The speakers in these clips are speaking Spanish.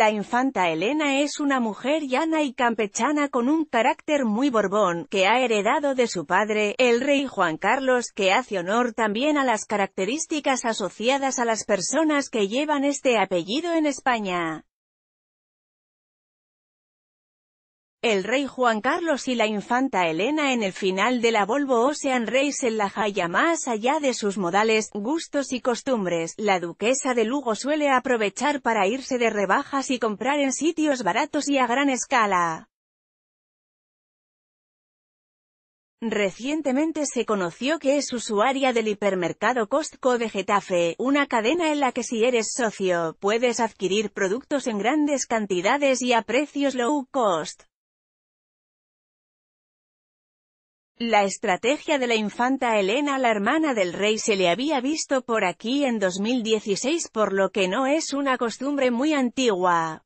La infanta Elena es una mujer llana y campechana con un carácter muy borbón, que ha heredado de su padre, el rey Juan Carlos, que hace honor también a las características asociadas a las personas que llevan este apellido en España. El rey Juan Carlos y la infanta Elena en el final de la Volvo Ocean Race en la Jaya más allá de sus modales, gustos y costumbres, la duquesa de Lugo suele aprovechar para irse de rebajas y comprar en sitios baratos y a gran escala. Recientemente se conoció que es usuaria del hipermercado Costco de Getafe, una cadena en la que si eres socio, puedes adquirir productos en grandes cantidades y a precios low cost. La estrategia de la infanta Elena la hermana del rey se le había visto por aquí en 2016 por lo que no es una costumbre muy antigua.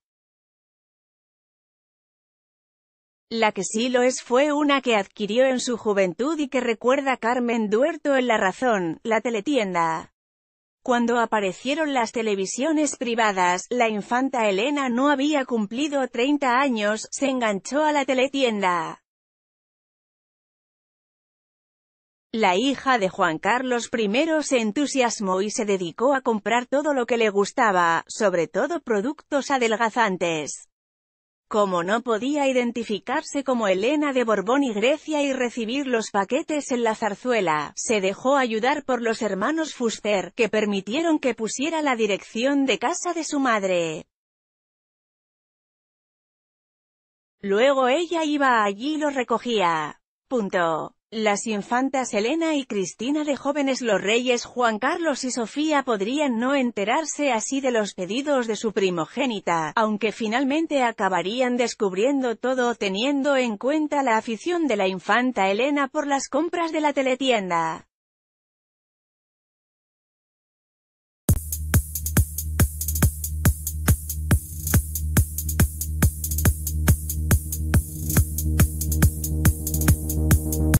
La que sí lo es fue una que adquirió en su juventud y que recuerda Carmen Duerto en La Razón, la teletienda. Cuando aparecieron las televisiones privadas, la infanta Elena no había cumplido 30 años, se enganchó a la teletienda. La hija de Juan Carlos I se entusiasmó y se dedicó a comprar todo lo que le gustaba, sobre todo productos adelgazantes. Como no podía identificarse como Elena de Borbón y Grecia y recibir los paquetes en la zarzuela, se dejó ayudar por los hermanos Fuster, que permitieron que pusiera la dirección de casa de su madre. Luego ella iba allí y lo recogía. Punto. Las infantas Elena y Cristina de jóvenes los reyes Juan Carlos y Sofía podrían no enterarse así de los pedidos de su primogénita, aunque finalmente acabarían descubriendo todo teniendo en cuenta la afición de la infanta Elena por las compras de la teletienda.